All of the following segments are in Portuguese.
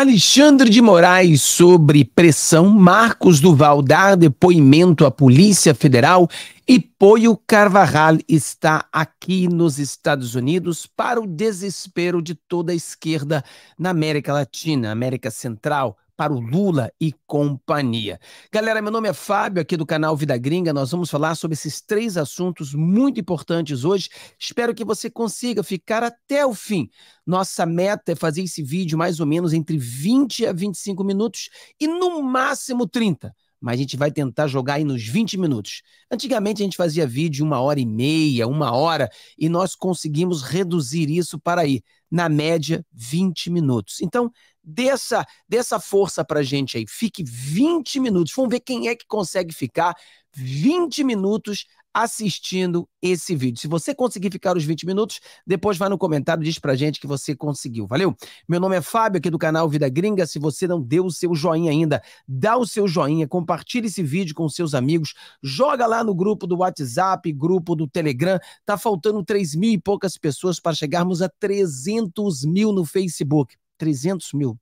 Alexandre de Moraes sobre pressão, Marcos Duval dá depoimento à Polícia Federal e Poio Carvajal está aqui nos Estados Unidos para o desespero de toda a esquerda na América Latina, América Central, para o Lula e companhia. Galera, meu nome é Fábio, aqui do canal Vida Gringa. Nós vamos falar sobre esses três assuntos muito importantes hoje. Espero que você consiga ficar até o fim. Nossa meta é fazer esse vídeo mais ou menos entre 20 a 25 minutos e no máximo 30 mas a gente vai tentar jogar aí nos 20 minutos. Antigamente a gente fazia vídeo uma hora e meia, uma hora, e nós conseguimos reduzir isso para aí na média 20 minutos. Então, dessa dessa força pra gente aí. Fique 20 minutos. Vamos ver quem é que consegue ficar 20 minutos assistindo esse vídeo. Se você conseguir ficar os 20 minutos, depois vai no comentário e diz pra gente que você conseguiu. Valeu? Meu nome é Fábio, aqui do canal Vida Gringa. Se você não deu o seu joinha ainda, dá o seu joinha, compartilha esse vídeo com seus amigos, joga lá no grupo do WhatsApp, grupo do Telegram. Tá faltando 3 mil e poucas pessoas para chegarmos a 300 mil no Facebook. 300 mil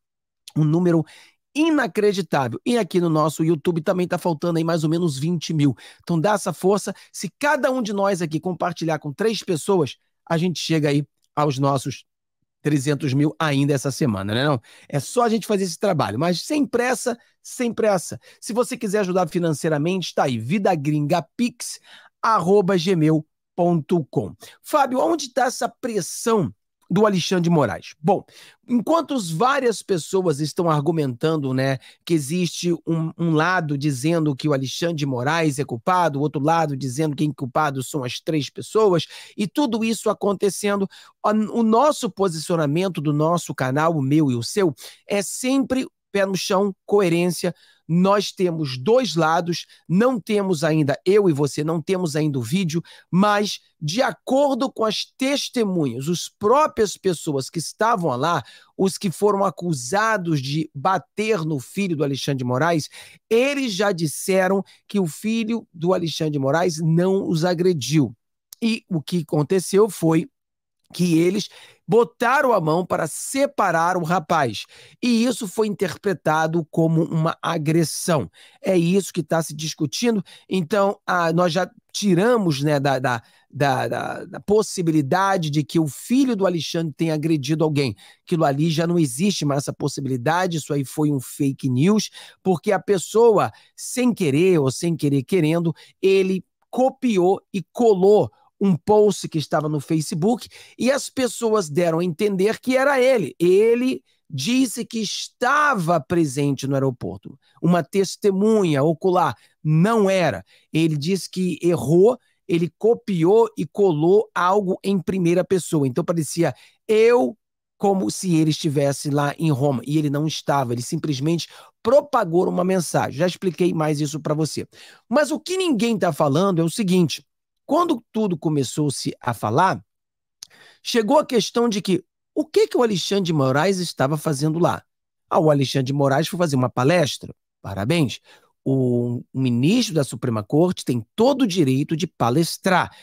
um número inacreditável. E aqui no nosso YouTube também está faltando aí mais ou menos 20 mil. Então dá essa força. Se cada um de nós aqui compartilhar com três pessoas, a gente chega aí aos nossos 300 mil ainda essa semana, né? Não? É só a gente fazer esse trabalho, mas sem pressa, sem pressa. Se você quiser ajudar financeiramente, está aí, gmail.com. Fábio, onde está essa pressão do Alexandre de Moraes. Bom, enquanto várias pessoas estão argumentando, né, que existe um, um, lado dizendo que o Alexandre de Moraes é culpado, o outro lado dizendo que quem culpado são as três pessoas, e tudo isso acontecendo, o nosso posicionamento do nosso canal, o meu e o seu, é sempre pé no chão, coerência, nós temos dois lados, não temos ainda eu e você, não temos ainda o vídeo, mas de acordo com as testemunhas, as próprias pessoas que estavam lá, os que foram acusados de bater no filho do Alexandre de Moraes, eles já disseram que o filho do Alexandre de Moraes não os agrediu. E o que aconteceu foi que eles botaram a mão para separar o rapaz. E isso foi interpretado como uma agressão. É isso que está se discutindo. Então, a, nós já tiramos né, da, da, da, da, possibilidade de que o filho do Alexandre tenha agredido alguém. Aquilo ali já não existe mais essa possibilidade, isso aí foi um fake news, porque a pessoa, sem querer ou sem querer querendo, ele copiou e colou um post que estava no Facebook e as pessoas deram a entender que era ele. Ele disse que estava presente no aeroporto. Uma testemunha ocular não era. Ele disse que errou, ele copiou e colou algo em primeira pessoa. Então parecia eu como se ele estivesse lá em Roma e ele não estava, ele simplesmente propagou uma mensagem. Já expliquei mais isso para você. Mas o que ninguém está falando é o seguinte: quando tudo começou-se a falar, chegou a questão de que o que, que o Alexandre de Moraes estava fazendo lá? Ah, o Alexandre de Moraes foi fazer uma palestra. Parabéns. O ministro da Suprema Corte tem todo o direito de palestrar.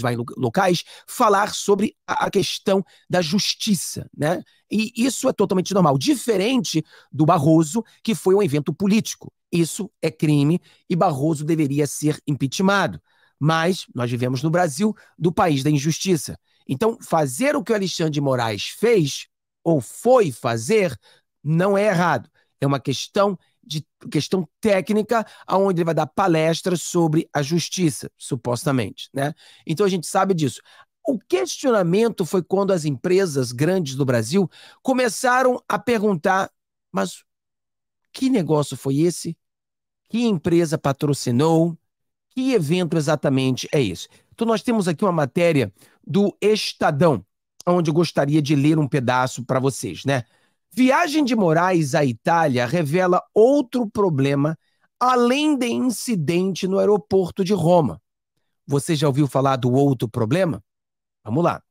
vai em locais falar sobre a questão da justiça, né? E isso é totalmente normal, diferente do Barroso, que foi um evento político. Isso é crime e Barroso deveria ser impeachmentado. Mas nós vivemos no Brasil, do país da injustiça. Então, fazer o que o Alexandre de Moraes fez ou foi fazer não é errado. É uma questão de questão técnica, aonde ele vai dar palestras sobre a justiça, supostamente, né? Então a gente sabe disso. O questionamento foi quando as empresas grandes do Brasil começaram a perguntar: mas que negócio foi esse que empresa patrocinou, que evento exatamente é isso? Então, nós temos aqui uma matéria do Estadão, onde eu gostaria de ler um pedaço para vocês, né? Viagem de Moraes à Itália revela outro problema além de incidente no aeroporto de Roma. Você já ouviu falar do outro problema? Vamos lá.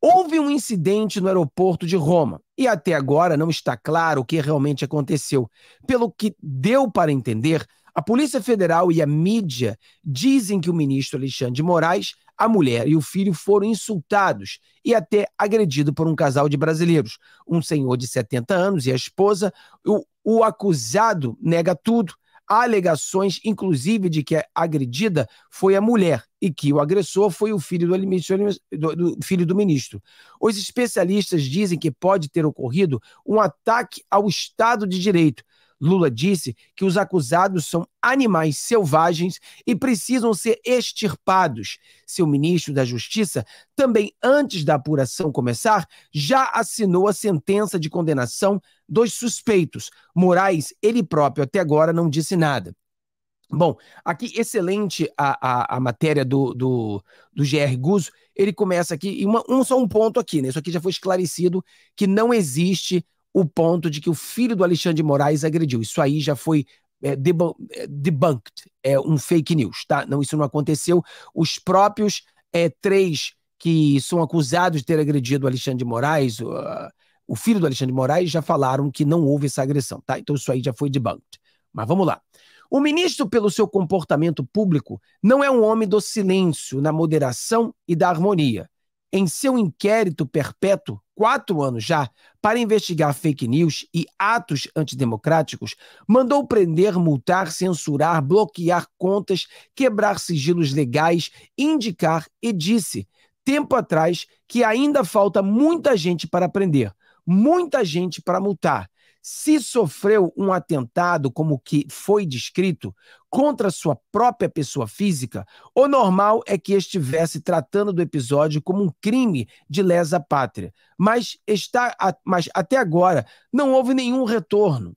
Houve um incidente no aeroporto de Roma, e até agora não está claro o que realmente aconteceu. Pelo que deu para entender, a Polícia Federal e a mídia dizem que o ministro Alexandre de Moraes, a mulher e o filho foram insultados e até agredidos por um casal de brasileiros. Um senhor de 70 anos e a esposa. O, o acusado nega tudo Há alegações, inclusive, de que a agredida foi a mulher e que o agressor foi o filho do, do, do, filho do ministro. Os especialistas dizem que pode ter ocorrido um ataque ao Estado de Direito, Lula disse que os acusados são animais selvagens e precisam ser extirpados. Seu ministro da Justiça, também antes da apuração começar, já assinou a sentença de condenação dos suspeitos. Moraes, ele próprio, até agora não disse nada. Bom, aqui excelente a, a, a matéria do, do, do GR Guzzo. Ele começa aqui, e uma, um, só um ponto aqui, né? Isso aqui já foi esclarecido que não existe o ponto de que o filho do Alexandre de Moraes agrediu. Isso aí já foi é, é, debunked, é um fake news, tá? Não, isso não aconteceu. Os próprios é, três que são acusados de ter agredido o Alexandre de Moraes, o, o filho do Alexandre de Moraes, já falaram que não houve essa agressão, tá? Então isso aí já foi debunked. Mas vamos lá. O ministro, pelo seu comportamento público, não é um homem do silêncio, na moderação e da harmonia em seu inquérito perpétuo, quatro anos já, para investigar fake news e atos antidemocráticos, mandou prender, multar, censurar, bloquear contas, quebrar sigilos legais, indicar e disse, tempo atrás, que ainda falta muita gente para prender, muita gente para multar se sofreu um atentado como que foi descrito contra sua própria pessoa física, o normal é que estivesse tratando do episódio como um crime de lesa pátria, mas está mas até agora não houve nenhum retorno.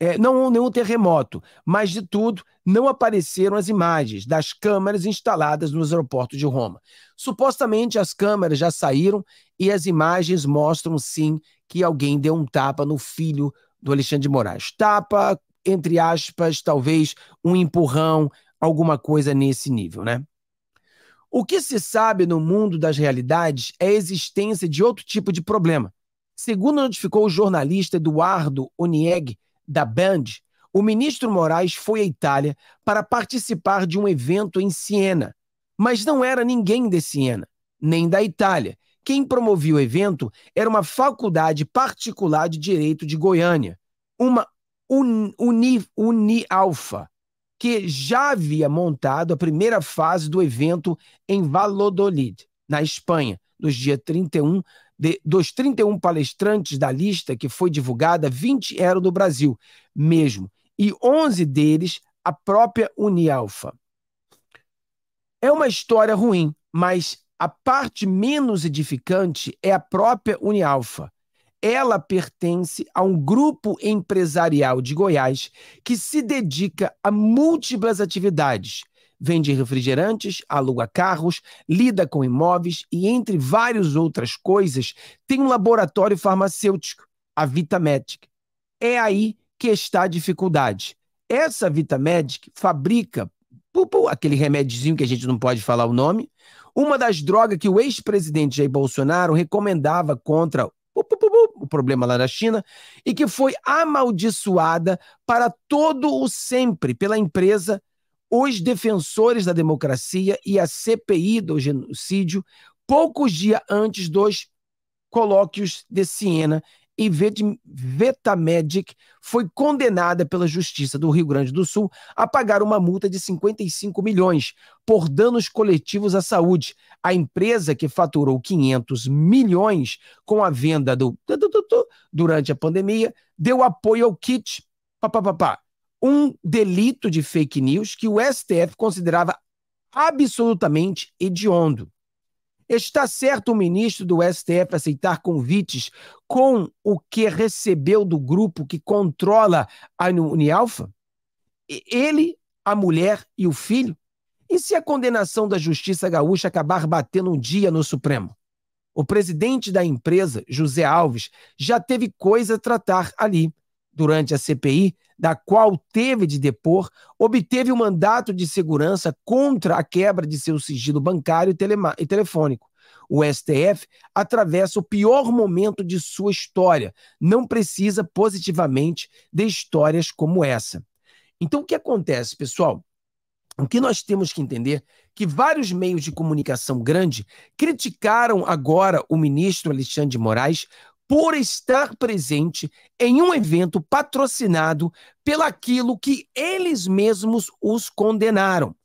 É, não houve nenhum terremoto, mais de tudo, não apareceram as imagens das câmeras instaladas nos aeroportos de Roma. Supostamente as câmeras já saíram e as imagens mostram sim que alguém deu um tapa no filho do Alexandre de Moraes. Tapa, entre aspas, talvez um empurrão, alguma coisa nesse nível, né? O que se sabe no mundo das realidades é a existência de outro tipo de problema. Segundo notificou o jornalista Eduardo Onieg, da Band, o ministro Moraes foi à Itália para participar de um evento em Siena, mas não era ninguém de Siena, nem da Itália, quem promovia o evento era uma faculdade particular de direito de Goiânia, uma Uni, Uni, Unialfa, que já havia montado a primeira fase do evento em Valladolid, na Espanha, nos dias 31 de, dos 31 palestrantes da lista que foi divulgada, 20 eram do Brasil mesmo, e 11 deles a própria Unialfa. É uma história ruim, mas a parte menos edificante é a própria Unialfa. Ela pertence a um grupo empresarial de Goiás que se dedica a múltiplas atividades. Vende refrigerantes, aluga carros, lida com imóveis e, entre várias outras coisas, tem um laboratório farmacêutico, a VitaMedic. É aí que está a dificuldade. Essa Vitamedic fabrica aquele remédiozinho que a gente não pode falar o nome, uma das drogas que o ex-presidente Jair Bolsonaro recomendava contra o problema lá na China e que foi amaldiçoada para todo o sempre pela empresa Os Defensores da Democracia e a CPI do Genocídio, poucos dias antes dos colóquios de Siena e Vetamedic foi condenada pela Justiça do Rio Grande do Sul a pagar uma multa de 55 milhões por danos coletivos à saúde. A empresa que faturou 500 milhões com a venda do durante a pandemia deu apoio ao kit papapá, um delito de fake news que o STF considerava absolutamente hediondo. Está certo o ministro do STF aceitar convites com o que recebeu do grupo que controla a Unialfa? Ele, a mulher e o filho? E se a condenação da Justiça Gaúcha acabar batendo um dia no Supremo? O presidente da empresa, José Alves, já teve coisa a tratar ali durante a CPI, da qual teve de depor, obteve o um mandato de segurança contra a quebra de seu sigilo bancário e, e telefônico. O STF atravessa o pior momento de sua história. Não precisa positivamente de histórias como essa. Então, o que acontece, pessoal? O que nós temos que entender é que vários meios de comunicação grande criticaram agora o ministro Alexandre de Moraes por estar presente em um evento patrocinado pelaquilo que eles mesmos os condenaram.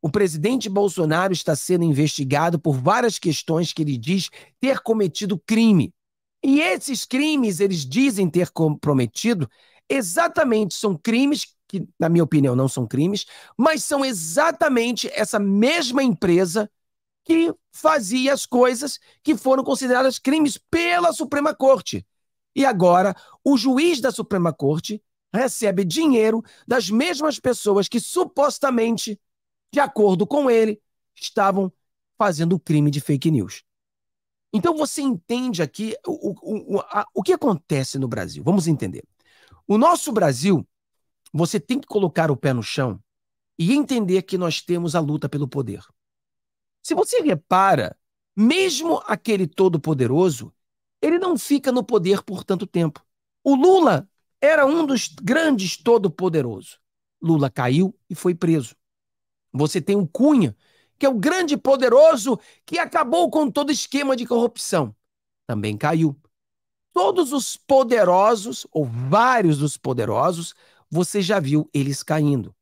O presidente Bolsonaro está sendo investigado por várias questões que ele diz ter cometido crime. E esses crimes eles dizem ter cometido exatamente são crimes que, na minha opinião, não são crimes, mas são exatamente essa mesma empresa que fazia as coisas que foram consideradas crimes pela Suprema Corte. E agora, o juiz da Suprema Corte recebe dinheiro das mesmas pessoas que supostamente, de acordo com ele, estavam fazendo o crime de fake news. Então você entende aqui o, o, o, a, o que acontece no Brasil. Vamos entender. O nosso Brasil, você tem que colocar o pé no chão e entender que nós temos a luta pelo poder. Se você repara, mesmo aquele todo-poderoso, ele não fica no poder por tanto tempo. O Lula era um dos grandes todo-poderosos. Lula caiu e foi preso. Você tem o Cunha, que é o grande poderoso que acabou com todo esquema de corrupção. Também caiu. Todos os poderosos, ou vários dos poderosos, você já viu eles caindo.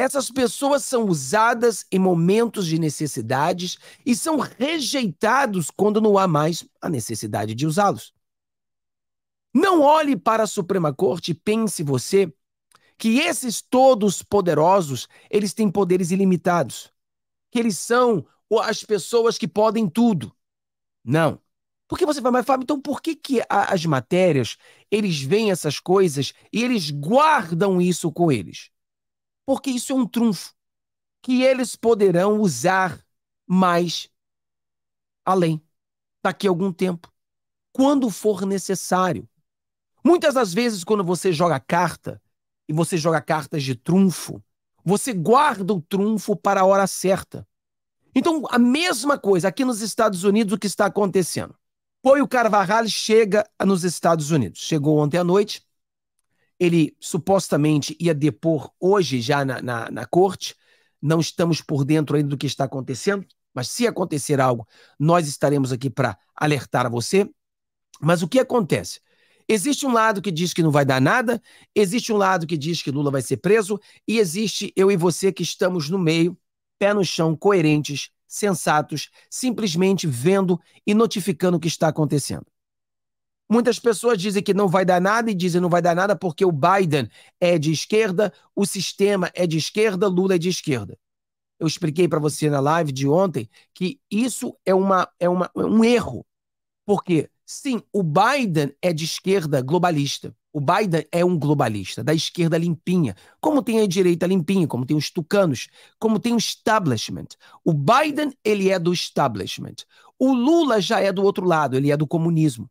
Essas pessoas são usadas em momentos de necessidades e são rejeitados quando não há mais a necessidade de usá-los. Não olhe para a Suprema Corte e pense você que esses todos poderosos, eles têm poderes ilimitados, que eles são as pessoas que podem tudo. Não. Porque você vai, mas Fábio, então por que, que as matérias, eles veem essas coisas e eles guardam isso com eles? porque isso é um trunfo que eles poderão usar mais além, daqui a algum tempo, quando for necessário. Muitas das vezes, quando você joga carta, e você joga cartas de trunfo, você guarda o trunfo para a hora certa. Então, a mesma coisa aqui nos Estados Unidos, o que está acontecendo? foi o Carvajal chega nos Estados Unidos. Chegou ontem à noite, ele supostamente ia depor hoje já na, na, na corte. Não estamos por dentro ainda do que está acontecendo, mas se acontecer algo, nós estaremos aqui para alertar a você. Mas o que acontece? Existe um lado que diz que não vai dar nada, existe um lado que diz que Lula vai ser preso, e existe eu e você que estamos no meio, pé no chão, coerentes, sensatos, simplesmente vendo e notificando o que está acontecendo. Muitas pessoas dizem que não vai dar nada e dizem não vai dar nada porque o Biden é de esquerda, o sistema é de esquerda, Lula é de esquerda. Eu expliquei para você na live de ontem que isso é, uma, é, uma, é um erro. Porque, sim, o Biden é de esquerda globalista. O Biden é um globalista, da esquerda limpinha, como tem a direita limpinha, como tem os tucanos, como tem o establishment. O Biden, ele é do establishment. O Lula já é do outro lado, ele é do comunismo.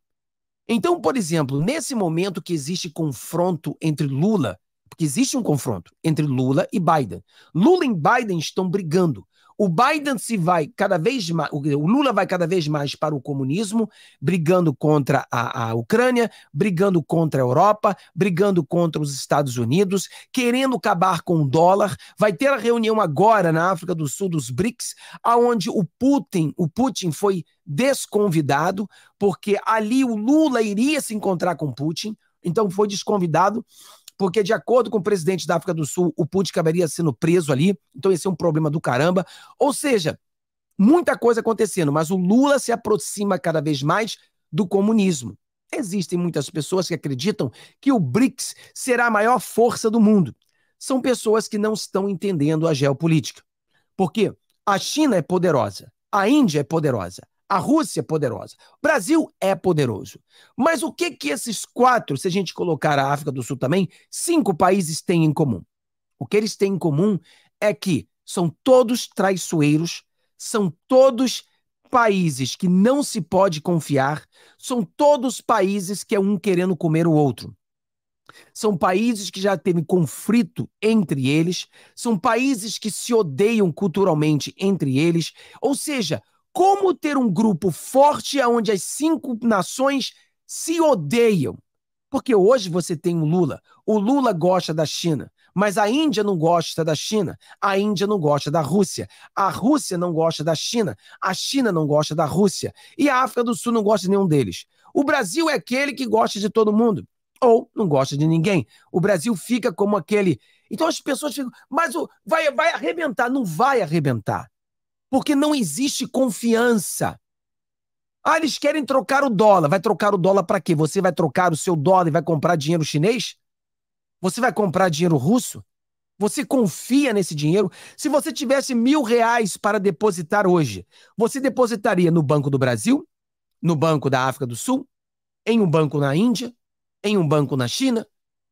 Então, por exemplo, nesse momento que existe confronto entre Lula, porque existe um confronto entre Lula e Biden. Lula e Biden estão brigando. O Biden se vai cada vez mais, o Lula vai cada vez mais para o comunismo, brigando contra a, a Ucrânia, brigando contra a Europa, brigando contra os Estados Unidos, querendo acabar com o dólar. Vai ter a reunião agora na África do Sul dos BRICS, aonde o Putin, o Putin foi desconvidado, porque ali o Lula iria se encontrar com Putin, então foi desconvidado porque, de acordo com o presidente da África do Sul, o Putin acabaria sendo preso ali, então esse é um problema do caramba. Ou seja, muita coisa acontecendo, mas o Lula se aproxima cada vez mais do comunismo. Existem muitas pessoas que acreditam que o BRICS será a maior força do mundo. São pessoas que não estão entendendo a geopolítica. Porque a China é poderosa, a Índia é poderosa, a Rússia é poderosa. O Brasil é poderoso. Mas o que que esses quatro, se a gente colocar a África do Sul também, cinco países têm em comum? O que eles têm em comum é que são todos traiçoeiros, são todos países que não se pode confiar, são todos países que é um querendo comer o outro. São países que já teve conflito entre eles, são países que se odeiam culturalmente entre eles, ou seja, como ter um grupo forte onde as cinco nações se odeiam. Porque hoje você tem o Lula. O Lula gosta da China, mas a Índia não gosta da China. A Índia não gosta da Rússia. A Rússia não gosta da China. A China não gosta da Rússia. E a África do Sul não gosta de nenhum deles. O Brasil é aquele que gosta de todo mundo ou não gosta de ninguém. O Brasil fica como aquele. Então as pessoas ficam, mas o vai vai arrebentar, não vai arrebentar. Porque não existe confiança. Ah, eles querem trocar o dólar. Vai trocar o dólar para quê? Você vai trocar o seu dólar e vai comprar dinheiro chinês? Você vai comprar dinheiro russo? Você confia nesse dinheiro? Se você tivesse mil reais para depositar hoje, você depositaria no Banco do Brasil, no Banco da África do Sul, em um banco na Índia, em um banco na China,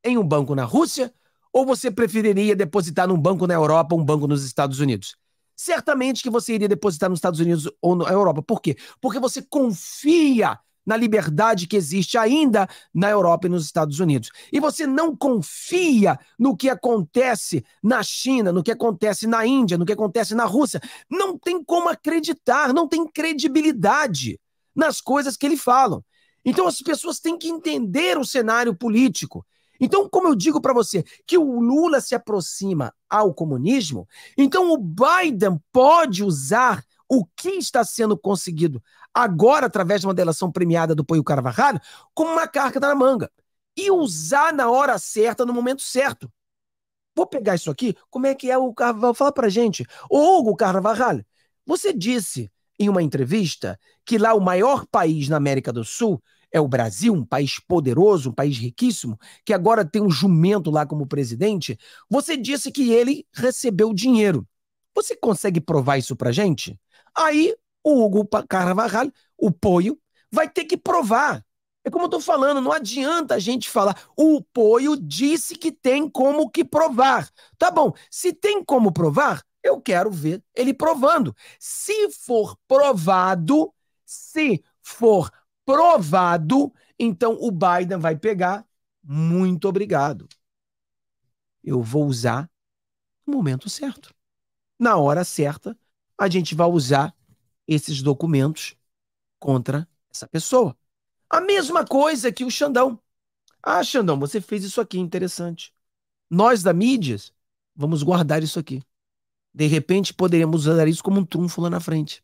em um banco na Rússia? Ou você preferiria depositar num banco na Europa, um banco nos Estados Unidos? certamente que você iria depositar nos Estados Unidos ou na Europa. Por quê? Porque você confia na liberdade que existe ainda na Europa e nos Estados Unidos. E você não confia no que acontece na China, no que acontece na Índia, no que acontece na Rússia. Não tem como acreditar, não tem credibilidade nas coisas que ele falam. Então as pessoas têm que entender o cenário político então, como eu digo para você que o Lula se aproxima ao comunismo, então o Biden pode usar o que está sendo conseguido agora através de uma delação premiada do Poio Carvajal como uma carga na manga e usar na hora certa, no momento certo. Vou pegar isso aqui, como é que é o Carvajal? Fala pra gente. Ô Hugo Carvajal, você disse em uma entrevista que lá o maior país na América do Sul é o Brasil, um país poderoso, um país riquíssimo, que agora tem um jumento lá como presidente. Você disse que ele recebeu dinheiro. Você consegue provar isso pra gente? Aí o Hugo Carvajal, o Poio, vai ter que provar. É como eu tô falando, não adianta a gente falar. O Poio disse que tem como que provar. Tá bom, se tem como provar, eu quero ver ele provando. Se for provado, se for provado, então o Biden vai pegar. Muito obrigado. Eu vou usar no momento certo. Na hora certa, a gente vai usar esses documentos contra essa pessoa. A mesma coisa que o Xandão. Ah, Xandão, você fez isso aqui, interessante. Nós da mídias vamos guardar isso aqui. De repente, poderemos usar isso como um trunfo lá na frente.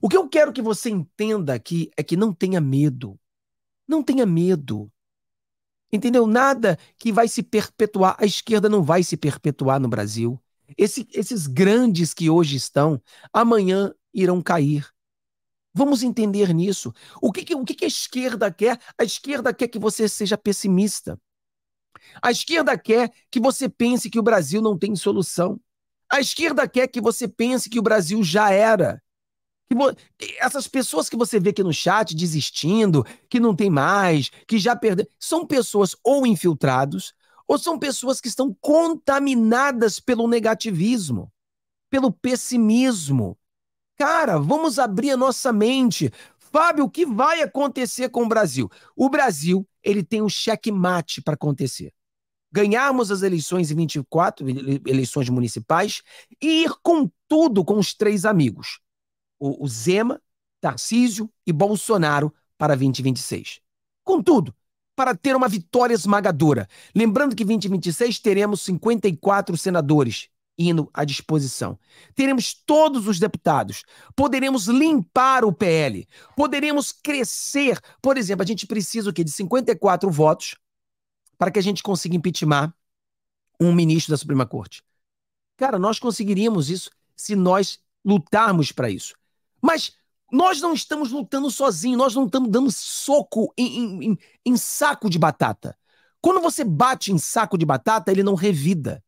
O que eu quero que você entenda aqui é que não tenha medo. Não tenha medo. Entendeu? Nada que vai se perpetuar. A esquerda não vai se perpetuar no Brasil. Esse, esses grandes que hoje estão, amanhã irão cair. Vamos entender nisso. O que, que, o que, que a esquerda quer? A esquerda quer que você seja pessimista. A esquerda quer que você pense que o Brasil não tem solução. A esquerda quer que você pense que o Brasil já era. Essas pessoas que você vê aqui no chat desistindo, que não tem mais, que já perdeu, são pessoas ou infiltrados, ou são pessoas que estão contaminadas pelo negativismo, pelo pessimismo. Cara, vamos abrir a nossa mente. Fábio, o que vai acontecer com o Brasil? O Brasil, ele tem um checkmate para acontecer. Ganharmos as eleições em 24, eleições municipais, e ir com tudo com os três amigos o, o Zema, Tarcísio e Bolsonaro para 2026. Contudo, para ter uma vitória esmagadora, lembrando que 2026 teremos 54 senadores indo à disposição. Teremos todos os deputados, poderemos limpar o PL, poderemos crescer. Por exemplo, a gente precisa o quê? De 54 votos para que a gente consiga impeachment um ministro da Suprema Corte. Cara, nós conseguiríamos isso se nós lutarmos para isso. Mas nós não estamos lutando sozinhos, nós não estamos dando soco em, em, em saco de batata. Quando você bate em saco de batata, ele não revida.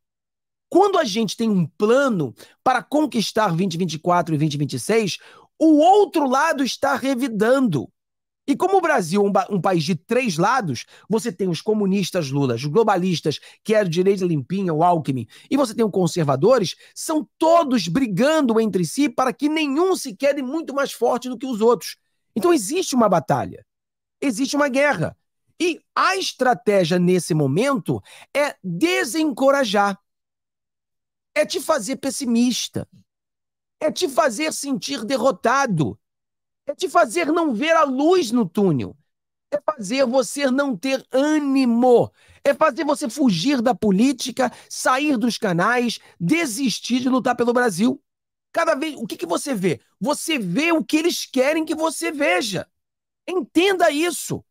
Quando a gente tem um plano para conquistar 2024 e 2026, o outro lado está revidando. E como o Brasil é um, um, país de três lados, você tem os comunistas Lula, os globalistas, que é a direita limpinha, o Alckmin, e você tem os conservadores, são todos brigando entre si para que nenhum se quede muito mais forte do que os outros. Então existe uma batalha, existe uma guerra. E a estratégia nesse momento é desencorajar, é te fazer pessimista, é te fazer sentir derrotado é te fazer não ver a luz no túnel. É fazer você não ter ânimo. É fazer você fugir da política, sair dos canais, desistir de lutar pelo Brasil. Cada vez, o que, que você vê? Você vê o que eles querem que você veja. Entenda isso.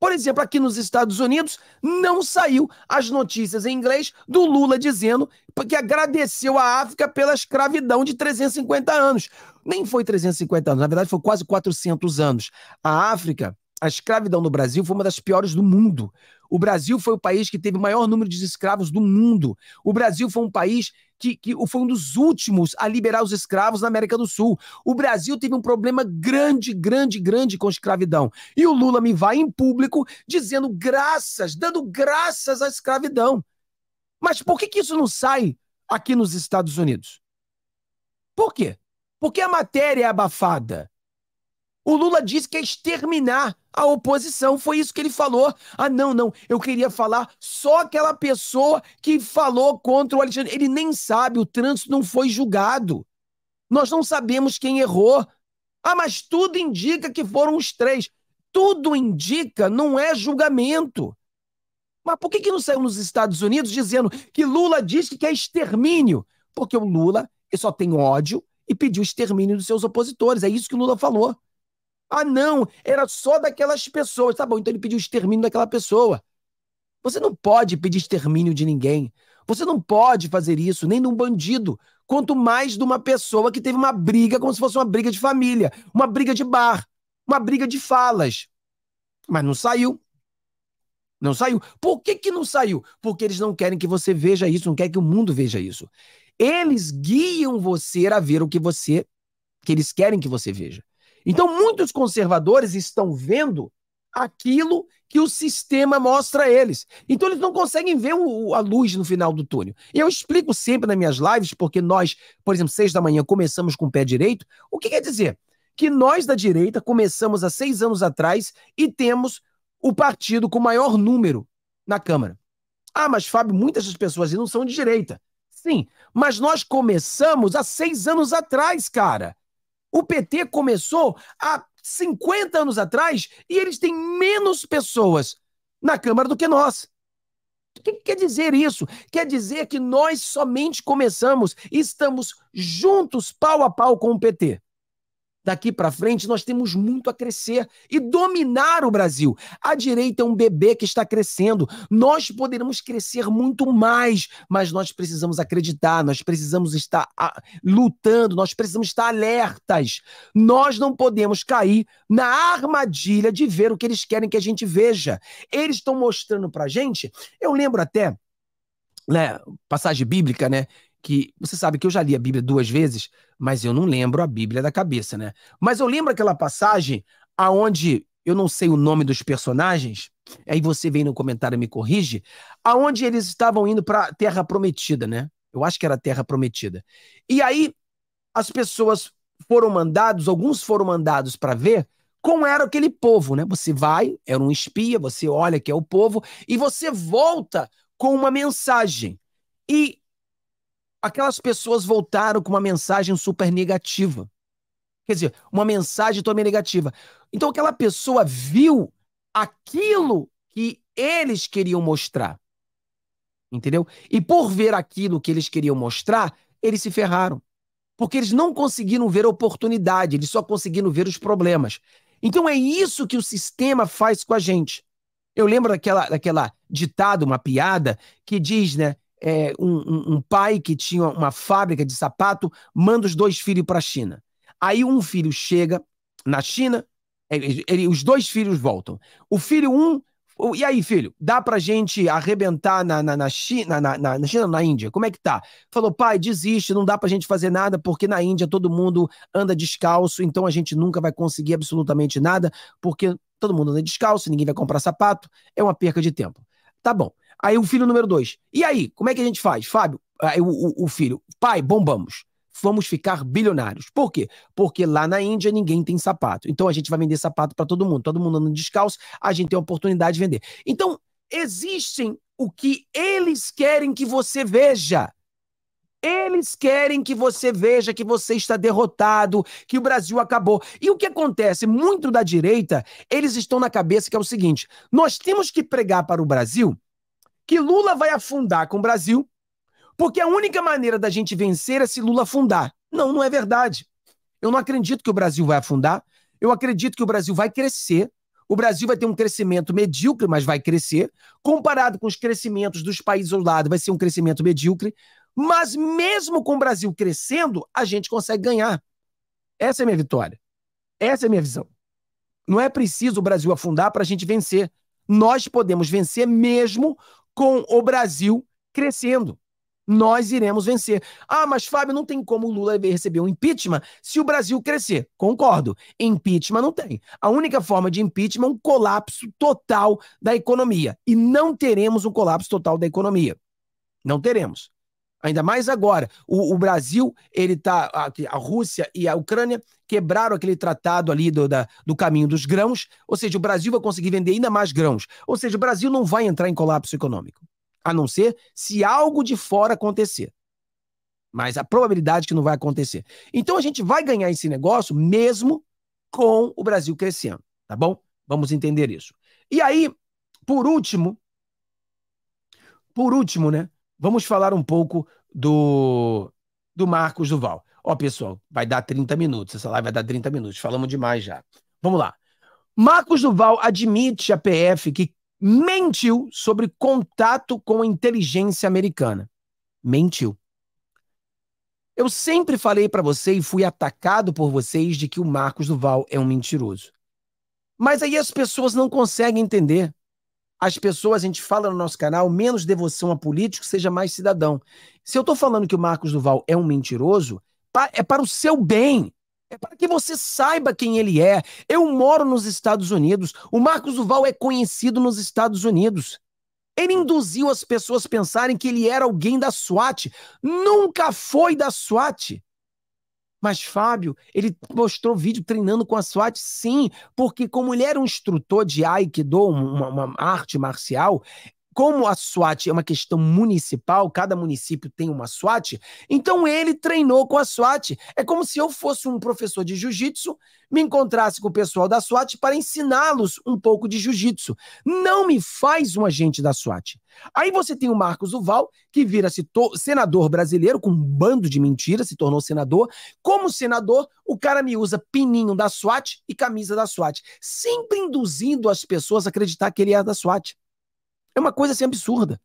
Por exemplo, aqui nos Estados Unidos, não saiu as notícias em inglês do Lula dizendo que agradeceu a África pela escravidão de 350 anos nem foi 350 anos, na verdade foi quase 400 anos. A África, a escravidão no Brasil foi uma das piores do mundo. O Brasil foi o país que teve o maior número de escravos do mundo. O Brasil foi um país que, que foi um dos últimos a liberar os escravos na América do Sul. O Brasil teve um problema grande, grande, grande com a escravidão. E o Lula me vai em público dizendo graças, dando graças à escravidão. Mas por que, que isso não sai aqui nos Estados Unidos? Por quê? Porque a matéria é abafada. O Lula disse que é exterminar a oposição, foi isso que ele falou. Ah, não, não, eu queria falar só aquela pessoa que falou contra o Alexandre. Ele nem sabe, o trânsito não foi julgado. Nós não sabemos quem errou. Ah, mas tudo indica que foram os três. Tudo indica, não é julgamento. Mas por que, que não saiu nos Estados Unidos dizendo que Lula diz que é extermínio? Porque o Lula só tem ódio, e pediu extermínio dos seus opositores. É isso que o Lula falou. Ah, não, era só daquelas pessoas. Tá bom, então ele pediu o extermínio daquela pessoa. Você não pode pedir extermínio de ninguém. Você não pode fazer isso, nem de um bandido. Quanto mais de uma pessoa que teve uma briga como se fosse uma briga de família, uma briga de bar, uma briga de falas. Mas não saiu. Não saiu. Por que, que não saiu? Porque eles não querem que você veja isso, não querem que o mundo veja isso. Eles guiam você a ver o que você que eles querem que você veja. Então, muitos conservadores estão vendo aquilo que o sistema mostra a eles. Então, eles não conseguem ver o, a luz no final do túnel. Eu explico sempre nas minhas lives, porque nós, por exemplo, seis da manhã começamos com o pé direito. O que quer dizer? Que nós da direita começamos há seis anos atrás e temos o partido com maior número na Câmara. Ah, mas Fábio, muitas das pessoas não são de direita. Sim, mas nós começamos há seis anos atrás, cara. O PT começou há 50 anos atrás e eles têm menos pessoas na Câmara do que nós. O que, que quer dizer isso? Quer dizer que nós somente começamos, estamos juntos pau a pau com o PT. Daqui para frente, nós temos muito a crescer e dominar o Brasil. A direita é um bebê que está crescendo. Nós poderemos crescer muito mais, mas nós precisamos acreditar, nós precisamos estar ah, lutando, nós precisamos estar alertas. Nós não podemos cair na armadilha de ver o que eles querem que a gente veja. Eles estão mostrando para gente. Eu lembro até né, passagem bíblica, né? que você sabe que eu já li a Bíblia duas vezes, mas eu não lembro a Bíblia da cabeça, né? Mas eu lembro aquela passagem aonde eu não sei o nome dos personagens, aí você vem no comentário e me corrige, aonde eles estavam indo para a Terra Prometida, né? Eu acho que era a Terra Prometida. E aí as pessoas foram mandados, alguns foram mandados para ver como era aquele povo, né? Você vai, era é um espia, você olha que é o povo e você volta com uma mensagem. E aquelas pessoas voltaram com uma mensagem super negativa. Quer dizer, uma mensagem totalmente negativa. Então aquela pessoa viu aquilo que eles queriam mostrar. Entendeu? E por ver aquilo que eles queriam mostrar, eles se ferraram. Porque eles não conseguiram ver a oportunidade, eles só conseguiram ver os problemas. Então é isso que o sistema faz com a gente. Eu lembro daquela, daquela ditado, uma piada, que diz, né? é, um, um pai que tinha uma fábrica de sapato manda os dois filhos para a China. Aí um filho chega na China, ele, ele, os dois filhos voltam. O filho um, e aí filho, dá pra gente arrebentar na, na, na China, na, na, China, na Índia? Como é que tá? Falou, pai, desiste, não dá pra gente fazer nada porque na Índia todo mundo anda descalço, então a gente nunca vai conseguir absolutamente nada porque todo mundo anda descalço, ninguém vai comprar sapato, é uma perca de tempo. Tá bom. Aí o filho número dois. E aí, como é que a gente faz? Fábio, aí, o, o, o filho, pai, bombamos vamos ficar bilionários. Por quê? Porque lá na Índia ninguém tem sapato. Então a gente vai vender sapato para todo mundo. Todo mundo andando descalço, a gente tem a oportunidade de vender. Então, existem o que eles querem que você veja. Eles querem que você veja que você está derrotado, que o Brasil acabou. E o que acontece? Muito da direita, eles estão na cabeça que é o seguinte: nós temos que pregar para o Brasil que Lula vai afundar com o Brasil, porque a única maneira da gente vencer é se Lula afundar. Não, não é verdade. Eu não acredito que o Brasil vai afundar. Eu acredito que o Brasil vai crescer. O Brasil vai ter um crescimento medíocre, mas vai crescer. Comparado com os crescimentos dos países ao lado, vai ser um crescimento medíocre. Mas mesmo com o Brasil crescendo, a gente consegue ganhar. Essa é a minha vitória. Essa é a minha visão. Não é preciso o Brasil afundar para a gente vencer. Nós podemos vencer mesmo com o Brasil crescendo. Nós iremos vencer. Ah, mas Fábio, não tem como o Lula receber um impeachment se o Brasil crescer. Concordo. Impeachment não tem. A única forma de impeachment é um colapso total da economia. E não teremos um colapso total da economia. Não teremos. Ainda mais agora. O, o Brasil, ele tá. A, a, Rússia e a Ucrânia quebraram aquele tratado ali do, da, do caminho dos grãos, ou seja, o Brasil vai conseguir vender ainda mais grãos. Ou seja, o Brasil não vai entrar em colapso econômico. A não ser se algo de fora acontecer. Mas a probabilidade é que não vai acontecer. Então a gente vai ganhar esse negócio mesmo com o Brasil crescendo, tá bom? Vamos entender isso. E aí, por último, por último, né? Vamos falar um pouco do, do Marcos Duval. Ó, pessoal, vai dar 30 minutos. Essa live vai dar 30 minutos. Falamos demais já. Vamos lá. Marcos Duval admite a PF que mentiu sobre contato com a inteligência americana. Mentiu. Eu sempre falei para você e fui atacado por vocês de que o Marcos Duval é um mentiroso. Mas aí as pessoas não conseguem entender as pessoas, a gente fala no nosso canal, menos devoção a político, seja mais cidadão. Se eu estou falando que o Marcos Duval é um mentiroso, é para o seu bem. É para que você saiba quem ele é. Eu moro nos Estados Unidos. O Marcos Duval é conhecido nos Estados Unidos. Ele induziu as pessoas a pensarem que ele era alguém da SWAT. Nunca foi da SWAT. Mas Fábio, ele mostrou vídeo treinando com a SWAT, sim, porque como ele era um instrutor de Aikido, uma, uma arte marcial, como a SWAT é uma questão municipal, cada município tem uma SWAT, então ele treinou com a SWAT. É como se eu fosse um professor de jiu-jitsu, me encontrasse com o pessoal da SWAT para ensiná-los um pouco de jiu-jitsu. Não me faz um agente da SWAT. Aí você tem o Marcos Duval, que vira-se senador brasileiro, com um bando de mentiras, se tornou senador. Como senador, o cara me usa pininho da SWAT e camisa da SWAT, sempre induzindo as pessoas a acreditar que ele é da SWAT. É uma coisa assim absurda.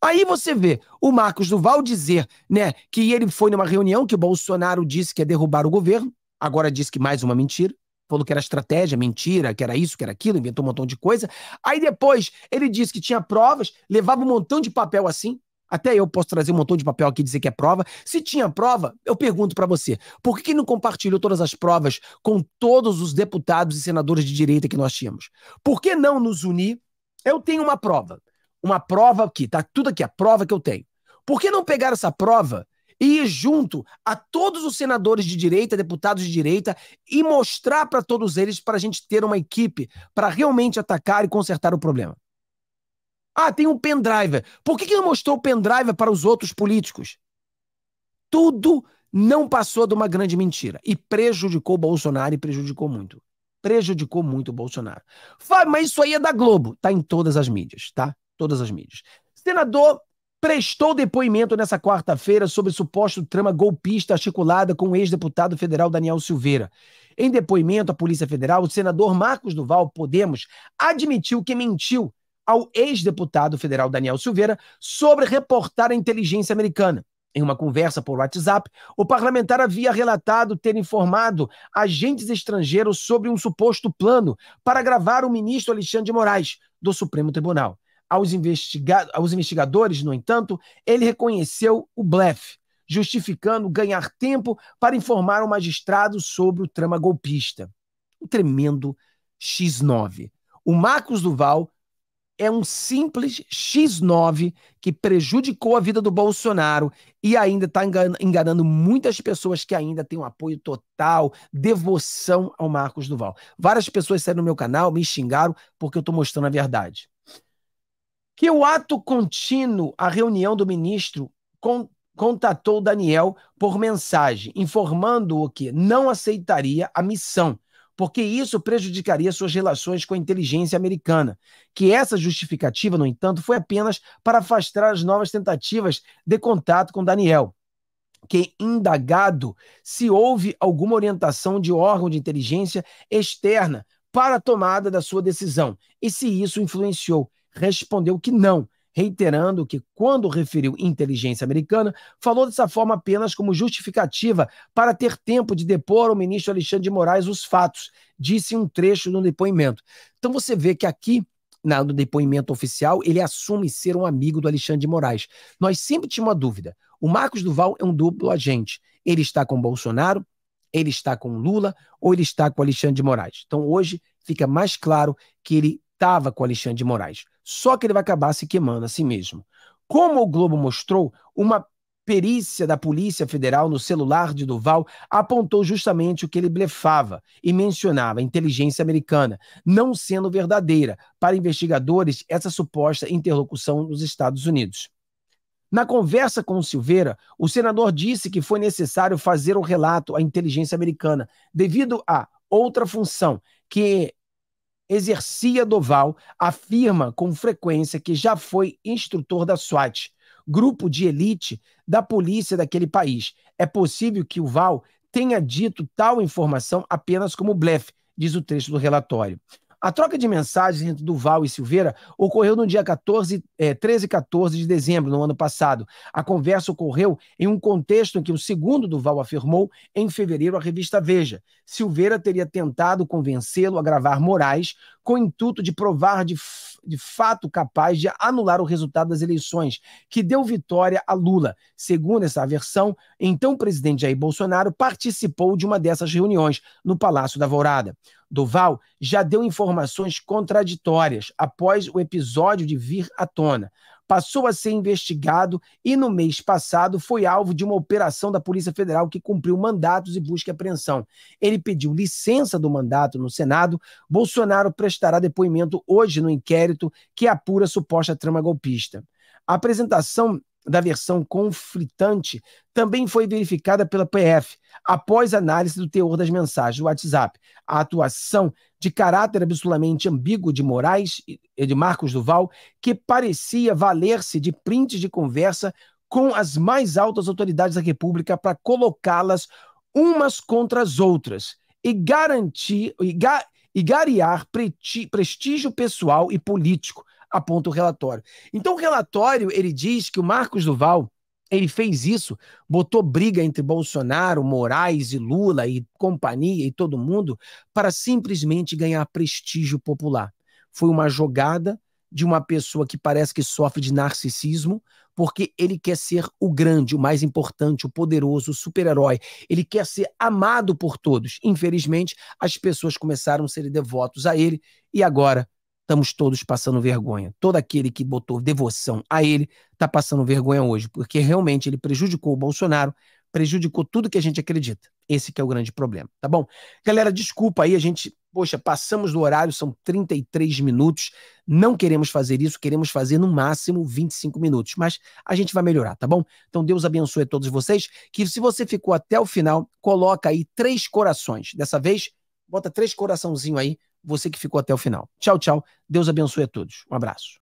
Aí você vê o Marcos Duval dizer, né, que ele foi numa reunião que o Bolsonaro disse que ia derrubar o governo, agora diz que mais uma mentira, falou que era estratégia, mentira, que era isso, que era aquilo, inventou um montão de coisa. Aí depois ele disse que tinha provas, levava um montão de papel assim. Até eu posso trazer um montão de papel aqui e dizer que é prova. Se tinha prova, eu pergunto para você, por que não compartilhou todas as provas com todos os deputados e senadores de direita que nós tínhamos? Por que não nos unir eu tenho uma prova. Uma prova aqui, tá tudo aqui, a prova que eu tenho. Por que não pegar essa prova e ir junto a todos os senadores de direita, deputados de direita, e mostrar para todos eles para a gente ter uma equipe para realmente atacar e consertar o problema? Ah, tem um pendrive. Por que, que não mostrou o pendrive para os outros políticos? Tudo não passou de uma grande mentira e prejudicou Bolsonaro e prejudicou muito prejudicou muito o Bolsonaro. Fala, mas isso aí é da Globo. Tá em todas as mídias, tá? Todas as mídias. Senador prestou depoimento nessa quarta-feira sobre suposto trama golpista articulada com o ex-deputado federal Daniel Silveira. Em depoimento à Polícia Federal, o senador Marcos Duval Podemos admitiu que mentiu ao ex-deputado federal Daniel Silveira sobre reportar a inteligência americana. Em uma conversa por WhatsApp, o parlamentar havia relatado ter informado agentes estrangeiros sobre um suposto plano para gravar o ministro Alexandre de Moraes, do Supremo Tribunal. Aos, investiga aos investigadores, no entanto, ele reconheceu o blefe, justificando ganhar tempo para informar o magistrado sobre o trama golpista. Um tremendo X9. O Marcos Duval é um simples X9 que prejudicou a vida do Bolsonaro e ainda está enganando muitas pessoas que ainda têm um apoio total, devoção ao Marcos Duval. Várias pessoas saíram no meu canal, me xingaram porque eu estou mostrando a verdade. Que o ato contínuo, a reunião do ministro contatou contatou Daniel por mensagem, informando-o que não aceitaria a missão porque isso prejudicaria suas relações com a inteligência americana, que essa justificativa, no entanto, foi apenas para afastar as novas tentativas de contato com Daniel que, indagado se houve alguma orientação de órgão de inteligência externa para a tomada da sua decisão e se isso influenciou. Respondeu que não, reiterando que, quando referiu inteligência americana, falou dessa forma apenas como justificativa para ter tempo de depor ao ministro Alexandre de Moraes os fatos, disse um trecho no depoimento. Então você vê que aqui na, no depoimento oficial, ele assume ser um amigo do Alexandre de Moraes. Nós sempre tínhamos uma dúvida. O Marcos Duval é um duplo agente. Ele está com Bolsonaro, ele está com Lula ou ele está com Alexandre de Moraes. Então hoje fica mais claro que ele estava com Alexandre de Moraes. Só que ele vai acabar se queimando a si mesmo. Como o Globo mostrou, uma perícia da Polícia Federal no celular de Duval apontou justamente o que ele blefava e mencionava inteligência americana, não sendo verdadeira para investigadores essa suposta interlocução nos Estados Unidos. Na conversa com Silveira, o senador disse que foi necessário fazer um relato à inteligência americana devido a outra função que Exercia Doval afirma com frequência que já foi instrutor da SWAT, grupo de elite da polícia daquele país. É possível que o Val tenha dito tal informação apenas como blefe, diz o texto do relatório. A troca de mensagens entre Duval e Silveira ocorreu no dia 14, é, 13 e 14 de dezembro no ano passado. A conversa ocorreu em um contexto em que o segundo Duval afirmou, em fevereiro, à revista Veja. Silveira teria tentado convencê-lo a gravar Moraes com o intuito de provar de, de fato capaz de anular o resultado das eleições, que deu vitória a Lula. Segundo essa versão, então o presidente Jair Bolsonaro participou de uma dessas reuniões no Palácio da Alvorada. Duval já deu informações contraditórias após o episódio de vir à tona. Passou a ser investigado e, no mês passado, foi alvo de uma operação da Polícia Federal que cumpriu mandatos e busca e apreensão. Ele pediu licença do mandato no Senado. Bolsonaro prestará depoimento hoje no inquérito que apura suposta trama golpista. A apresentação da versão conflitante também foi verificada pela PF após análise do teor das mensagens do WhatsApp. A atuação de caráter absolutamente ambíguo de Moraes e de Marcos Duval, que parecia valer-se de prints de conversa com as mais altas autoridades da República para colocá-las umas contra as outras e garantir e, ga, e garear prestígio pessoal e político aponta o relatório. Então o relatório, ele diz que o Marcos Duval, ele fez isso, botou briga entre Bolsonaro, Moraes e Lula e companhia e todo mundo para simplesmente ganhar prestígio popular. Foi uma jogada de uma pessoa que parece que sofre de narcisismo, porque ele quer ser o grande, o mais importante, o poderoso, o super-herói. Ele quer ser amado por todos. Infelizmente, as pessoas começaram a ser devotos a ele e agora estamos todos passando vergonha. Todo aquele que botou devoção a ele está passando vergonha hoje, porque realmente ele prejudicou o Bolsonaro, prejudicou tudo que a gente acredita. Esse que é o grande problema, tá bom? Galera, desculpa aí, a gente, poxa, passamos do horário, são 33 minutos. Não queremos fazer isso, queremos fazer no máximo 25 minutos, mas a gente vai melhorar, tá bom? Então Deus abençoe a todos vocês, que se você ficou até o final, coloca aí três corações. Dessa vez, bota três coraçãozinho aí você que ficou até o final. Tchau, tchau. Deus abençoe a todos. Um abraço.